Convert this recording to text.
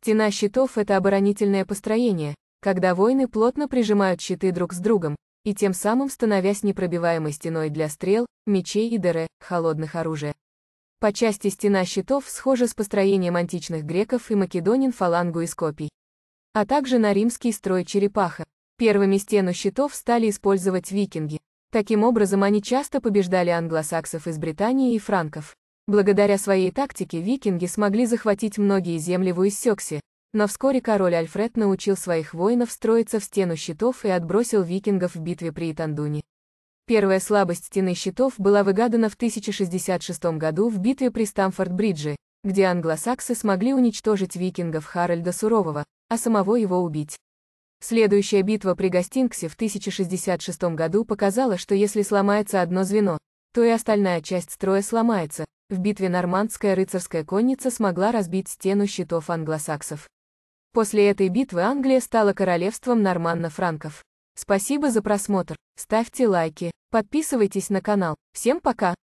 Стена щитов — это оборонительное построение, когда воины плотно прижимают щиты друг с другом, и тем самым становясь непробиваемой стеной для стрел, мечей и дере, холодных оружия. По части стена щитов схожа с построением античных греков и македонин фалангу из копий. А также на римский строй черепаха. Первыми стену щитов стали использовать викинги. Таким образом они часто побеждали англосаксов из Британии и франков. Благодаря своей тактике викинги смогли захватить многие земли в Уиссексе, но вскоре король Альфред научил своих воинов строиться в стену щитов и отбросил викингов в битве при Итандуне. Первая слабость стены щитов была выгадана в 1066 году в битве при Стамфорд-Бридже, где англосаксы смогли уничтожить викингов Харальда Сурового, а самого его убить. Следующая битва при Гастингсе в 1066 году показала, что если сломается одно звено, то и остальная часть строя сломается, в битве нормандская рыцарская конница смогла разбить стену щитов англосаксов. После этой битвы Англия стала королевством норманно-франков. Спасибо за просмотр, ставьте лайки, подписывайтесь на канал. Всем пока!